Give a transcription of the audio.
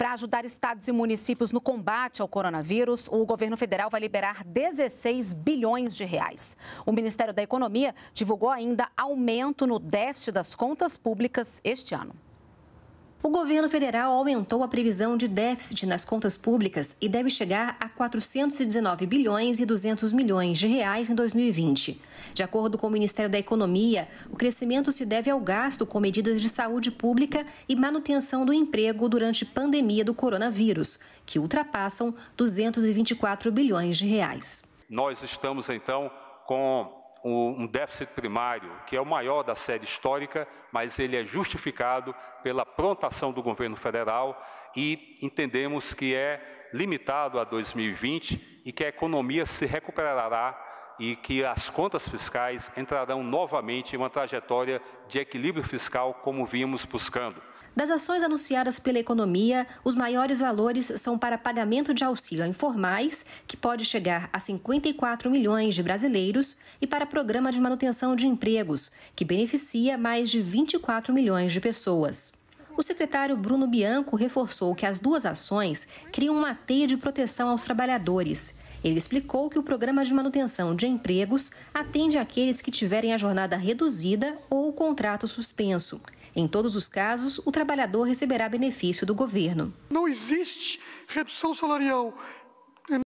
Para ajudar estados e municípios no combate ao coronavírus, o governo federal vai liberar 16 bilhões de reais. O Ministério da Economia divulgou ainda aumento no déficit das contas públicas este ano. O governo federal aumentou a previsão de déficit nas contas públicas e deve chegar a 419 bilhões e 200 milhões de reais em 2020. De acordo com o Ministério da Economia, o crescimento se deve ao gasto com medidas de saúde pública e manutenção do emprego durante pandemia do coronavírus, que ultrapassam 224 bilhões de reais. Nós estamos então com um déficit primário, que é o maior da série histórica, mas ele é justificado pela prontação do governo federal e entendemos que é limitado a 2020 e que a economia se recuperará e que as contas fiscais entrarão novamente em uma trajetória de equilíbrio fiscal como vimos buscando. Das ações anunciadas pela economia, os maiores valores são para pagamento de auxílio a informais, que pode chegar a 54 milhões de brasileiros, e para programa de manutenção de empregos, que beneficia mais de 24 milhões de pessoas. O secretário Bruno Bianco reforçou que as duas ações criam uma teia de proteção aos trabalhadores. Ele explicou que o programa de manutenção de empregos atende aqueles que tiverem a jornada reduzida ou o contrato suspenso. Em todos os casos, o trabalhador receberá benefício do governo. Não existe redução salarial